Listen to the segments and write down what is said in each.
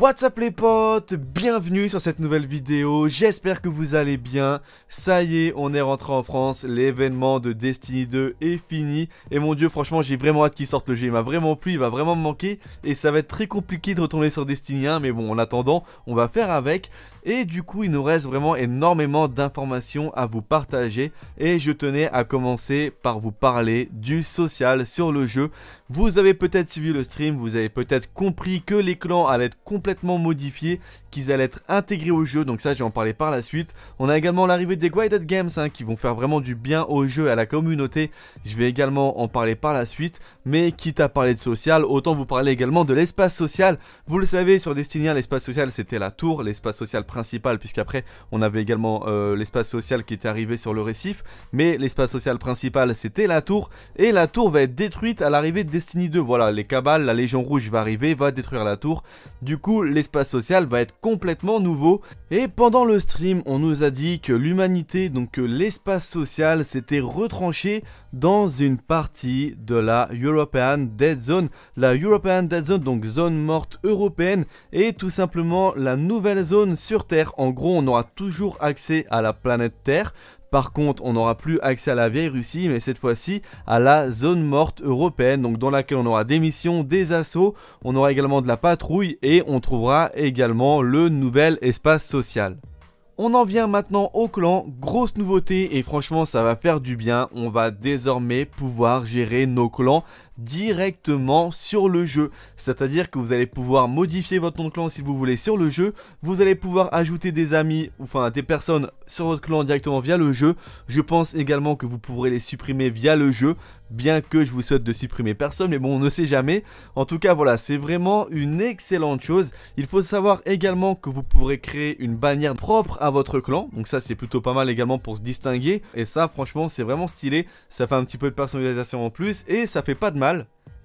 What's up les potes, bienvenue sur cette nouvelle vidéo, j'espère que vous allez bien. Ça y est, on est rentré en France, l'événement de Destiny 2 est fini. Et mon dieu, franchement, j'ai vraiment hâte qu'il sorte le jeu, il m'a vraiment plu, il va vraiment me manquer. Et ça va être très compliqué de retourner sur Destiny 1, mais bon, en attendant, on va faire avec. Et du coup, il nous reste vraiment énormément d'informations à vous partager. Et je tenais à commencer par vous parler du social sur le jeu. Vous avez peut-être suivi le stream, vous avez peut-être compris que les clans allaient être complètement complètement qu'ils allaient être intégrés au jeu, donc ça j'en parlais par la suite. On a également l'arrivée des Guided Games hein, qui vont faire vraiment du bien au jeu à la communauté, je vais également en parler par la suite, mais quitte à parler de social, autant vous parler également de l'espace social. Vous le savez, sur Destiny 1 l'espace social c'était la tour, l'espace social principal, puisqu'après on avait également euh, l'espace social qui était arrivé sur le récif, mais l'espace social principal c'était la tour, et la tour va être détruite à l'arrivée de Destiny 2. Voilà, les cabales, la Légion Rouge va arriver, va détruire la tour. Du l'espace social va être complètement nouveau. Et pendant le stream, on nous a dit que l'humanité, donc l'espace social, s'était retranché dans une partie de la European Dead Zone. La European Dead Zone, donc zone morte européenne, et tout simplement la nouvelle zone sur Terre. En gros, on aura toujours accès à la planète Terre, par contre, on n'aura plus accès à la vieille Russie, mais cette fois-ci à la zone morte européenne, donc dans laquelle on aura des missions, des assauts, on aura également de la patrouille et on trouvera également le nouvel espace social. On en vient maintenant au clan, grosse nouveauté et franchement ça va faire du bien, on va désormais pouvoir gérer nos clans directement sur le jeu. C'est-à-dire que vous allez pouvoir modifier votre nom de clan si vous voulez sur le jeu. Vous allez pouvoir ajouter des amis, enfin des personnes sur votre clan directement via le jeu. Je pense également que vous pourrez les supprimer via le jeu. Bien que je vous souhaite de supprimer personne, mais bon, on ne sait jamais. En tout cas, voilà, c'est vraiment une excellente chose. Il faut savoir également que vous pourrez créer une bannière propre à votre clan. Donc ça, c'est plutôt pas mal également pour se distinguer. Et ça, franchement, c'est vraiment stylé. Ça fait un petit peu de personnalisation en plus et ça fait pas de mal.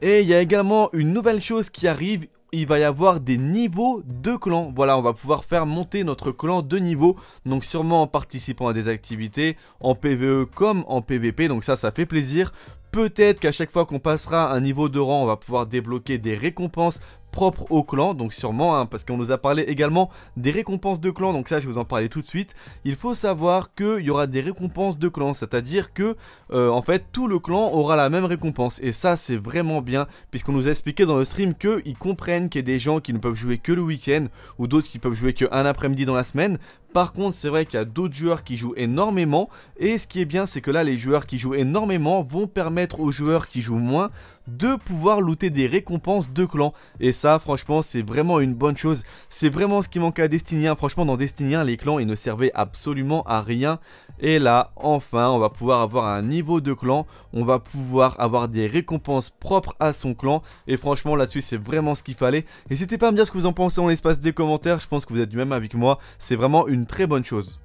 Et il y a également une nouvelle chose qui arrive, il va y avoir des niveaux de clan Voilà, on va pouvoir faire monter notre clan de niveau, donc sûrement en participant à des activités, en PvE comme en PvP, donc ça, ça fait plaisir. Peut-être qu'à chaque fois qu'on passera un niveau de rang, on va pouvoir débloquer des récompenses propre au clan, donc sûrement, hein, parce qu'on nous a parlé également des récompenses de clan, donc ça je vais vous en parler tout de suite. Il faut savoir qu'il y aura des récompenses de clan, c'est-à-dire que euh, en fait tout le clan aura la même récompense, et ça c'est vraiment bien, puisqu'on nous a expliqué dans le stream qu'ils comprennent qu'il y a des gens qui ne peuvent jouer que le week-end, ou d'autres qui peuvent jouer qu'un après-midi dans la semaine, par contre, c'est vrai qu'il y a d'autres joueurs qui jouent énormément. Et ce qui est bien, c'est que là, les joueurs qui jouent énormément vont permettre aux joueurs qui jouent moins de pouvoir looter des récompenses de clan. Et ça, franchement, c'est vraiment une bonne chose. C'est vraiment ce qui manquait à Destiny Franchement, dans Destiny 1, les clans, ils ne servaient absolument à rien. Et là, enfin, on va pouvoir avoir un niveau de clan. On va pouvoir avoir des récompenses propres à son clan. Et franchement, là-dessus, c'est vraiment ce qu'il fallait. N'hésitez pas à me dire ce que vous en pensez en l'espace des commentaires. Je pense que vous êtes du même avec moi. C'est vraiment une très bonne chose.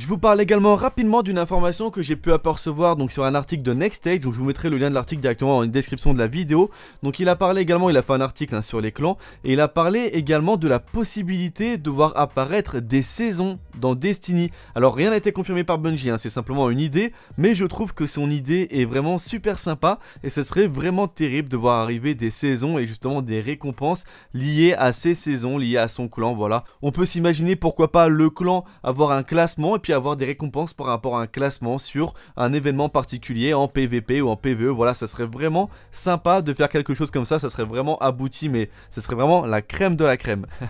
Je vous parle également rapidement d'une information que j'ai pu apercevoir donc sur un article de Next Stage, donc je vous mettrai le lien de l'article directement en description de la vidéo. Donc il a parlé également, il a fait un article hein, sur les clans, et il a parlé également de la possibilité de voir apparaître des saisons dans Destiny. Alors rien n'a été confirmé par Bungie, hein, c'est simplement une idée, mais je trouve que son idée est vraiment super sympa et ce serait vraiment terrible de voir arriver des saisons et justement des récompenses liées à ces saisons, liées à son clan, voilà. On peut s'imaginer pourquoi pas le clan avoir un classement et puis avoir des récompenses par rapport à un classement sur un événement particulier en PVP ou en PVE, voilà, ça serait vraiment sympa de faire quelque chose comme ça, ça serait vraiment abouti, mais ce serait vraiment la crème de la crème.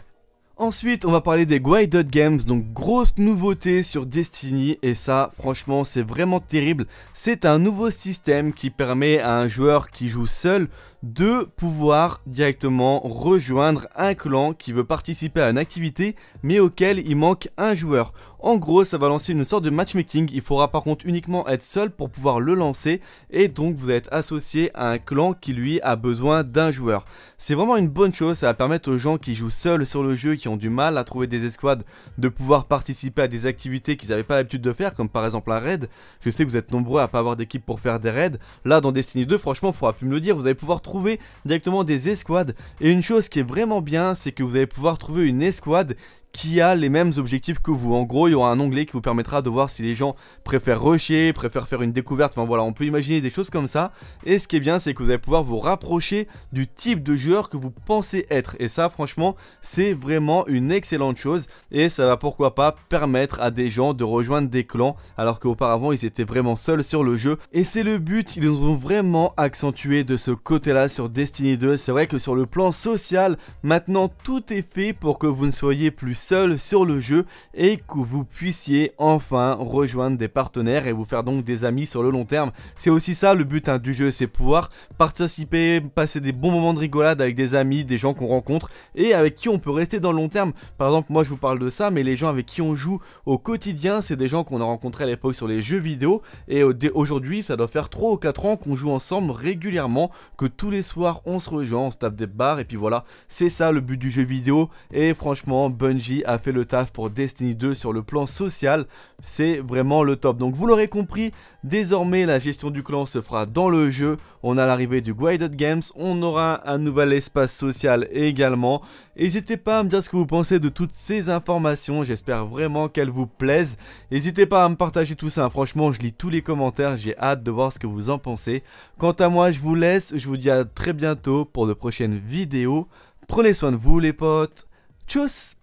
Ensuite, on va parler des Guided Games, donc grosse nouveauté sur Destiny, et ça, franchement, c'est vraiment terrible. C'est un nouveau système qui permet à un joueur qui joue seul de pouvoir directement rejoindre un clan qui veut participer à une activité, mais auquel il manque un joueur. En gros, ça va lancer une sorte de matchmaking, il faudra par contre uniquement être seul pour pouvoir le lancer, et donc vous êtes associé à un clan qui lui a besoin d'un joueur. C'est vraiment une bonne chose, ça va permettre aux gens qui jouent seuls sur le jeu, qui ont du mal à trouver des escouades, de pouvoir participer à des activités qu'ils n'avaient pas l'habitude de faire, comme par exemple un raid. Je sais que vous êtes nombreux à pas avoir d'équipe pour faire des raids, là dans Destiny 2, franchement, il faudra plus me le dire, vous allez pouvoir trouver directement des escouades, et une chose qui est vraiment bien, c'est que vous allez pouvoir trouver une escouade qui a les mêmes objectifs que vous. En gros, il y aura un onglet qui vous permettra de voir si les gens préfèrent rusher, préfèrent faire une découverte, enfin voilà, on peut imaginer des choses comme ça. Et ce qui est bien, c'est que vous allez pouvoir vous rapprocher du type de joueur que vous pensez être. Et ça, franchement, c'est vraiment une excellente chose. Et ça va pourquoi pas permettre à des gens de rejoindre des clans, alors qu'auparavant, ils étaient vraiment seuls sur le jeu. Et c'est le but, ils ont vraiment accentué de ce côté-là sur Destiny 2. C'est vrai que sur le plan social, maintenant, tout est fait pour que vous ne soyez plus seul sur le jeu et que vous puissiez enfin rejoindre des partenaires et vous faire donc des amis sur le long terme. C'est aussi ça le but hein, du jeu, c'est pouvoir participer, passer des bons moments de rigolade avec des amis, des gens qu'on rencontre et avec qui on peut rester dans le long terme. Par exemple, moi je vous parle de ça, mais les gens avec qui on joue au quotidien, c'est des gens qu'on a rencontrés à l'époque sur les jeux vidéo et aujourd'hui, ça doit faire 3 ou 4 ans qu'on joue ensemble régulièrement, que tous les soirs on se rejoint, on se tape des bars et puis voilà, c'est ça le but du jeu vidéo et franchement, Bungie a fait le taf pour Destiny 2 sur le plan social, c'est vraiment le top. Donc vous l'aurez compris, désormais la gestion du clan se fera dans le jeu, on a l'arrivée du Guided Games, on aura un nouvel espace social également. N'hésitez pas à me dire ce que vous pensez de toutes ces informations, j'espère vraiment qu'elles vous plaisent. N'hésitez pas à me partager tout ça, franchement je lis tous les commentaires, j'ai hâte de voir ce que vous en pensez. Quant à moi je vous laisse, je vous dis à très bientôt pour de prochaines vidéos. Prenez soin de vous les potes. Tchuss